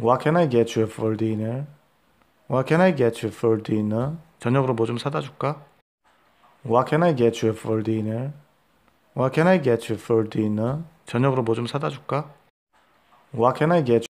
What can I get you for dinner? What can I get you for dinner? 저녁으로 뭐 좀 사다 줄까? What can I get you for dinner? What can I get you for dinner? 저녁으로 뭐 좀 사다 줄까? What can I get you?